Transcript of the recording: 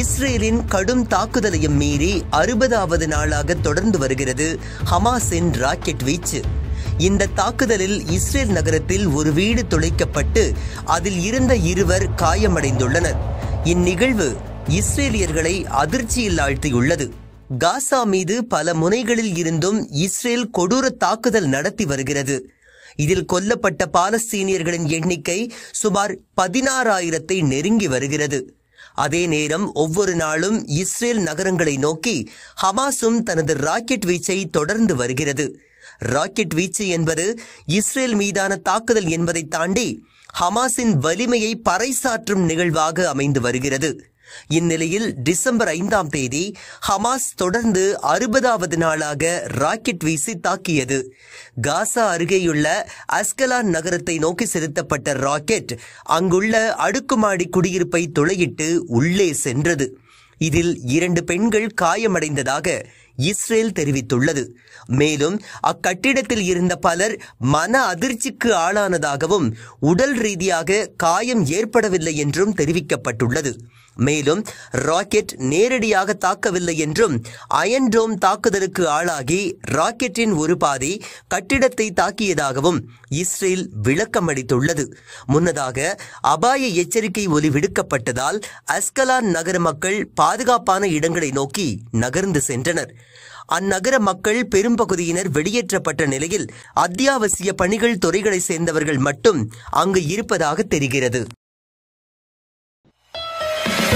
இஸ்ரேலின் கடும் தாக்குதலையும் மீறி அறுபதாவது நாளாக தொடர்ந்து வருகிறது ஹமாஸின் ராக்கெட் வீச்சு இந்த தாக்குதலில் இஸ்ரேல் நகரத்தில் ஒரு வீடு துளைக்கப்பட்டு அதில் இருந்த இருவர் காயமடைந்துள்ளனர் இந்நிகழ்வு இஸ்ரேலியர்களை அதிர்ச்சியில் ஆழ்த்தியுள்ளது காசா மீது பல முனைகளில் இருந்தும் இஸ்ரேல் கொடூர தாக்குதல் நடத்தி வருகிறது இதில் கொல்லப்பட்ட பாலஸ்தீனியர்களின் எண்ணிக்கை சுமார் பதினாறாயிரத்தை நெருங்கி வருகிறது அதே நேரம் ஒவ்வொரு நாளும் இஸ்ரேல் நகரங்களை நோக்கி ஹமாஸும் தனது ராக்கெட் வீச்சை தொடர்ந்து வருகிறது ராக்கெட் வீச்சு என்பது இஸ்ரேல் மீதான தாக்குதல் என்பதை தாண்டி ஹமாஸின் வலிமையை பறைசாற்றும் நிகழ்வாக அமைந்து வருகிறது இந்நிலையில் டிசம்பர் ஐந்தாம் தேதி ஹமாஸ் தொடர்ந்து அறுபதாவது நாளாக ராக்கெட் வீசி தாக்கியது காசா அருகேயுள்ள அஸ்கலான் நகரத்தை நோக்கி செலுத்தப்பட்ட ராக்கெட் அங்குள்ள அடுக்குமாடி குடியிருப்பை துளையிட்டு உள்ளே சென்றது இதில் இரண்டு பெண்கள் காயமடைந்ததாக இஸ்ரேல் தெரிவித்துள்ளது மேலும் அக்கட்டிடத்தில் இருந்த பலர் மன அதிர்ச்சிக்கு ஆளானதாகவும் உடல் ரீதியாக காயம் ஏற்படவில்லை என்றும் தெரிவிக்கப்பட்டுள்ளது மேலும் ராக்கெட் நேரடியாக தாக்கவில்லை என்றும் அயன்டோம் தாக்குதலுக்கு ஆளாகி ராக்கெட்டின் ஒரு பாதி கட்டிடத்தை தாக்கியதாகவும் இஸ்ரேல் விளக்கம் அளித்துள்ளது முன்னதாக அபாய எச்சரிக்கை ஒலி விடுக்கப்பட்டதால் அஸ்கலான் நகர மக்கள் பாதுகாப்பான இடங்களை நோக்கி நகர்ந்து சென்றனர் அந்நகர மக்கள் பெரும்பகுதியினர் வெளியேற்றப்பட்ட நிலையில் அத்தியாவசிய பணிகள் துறைகளை சேர்ந்தவர்கள் மட்டும் அங்கு இருப்பதாக தெரிகிறது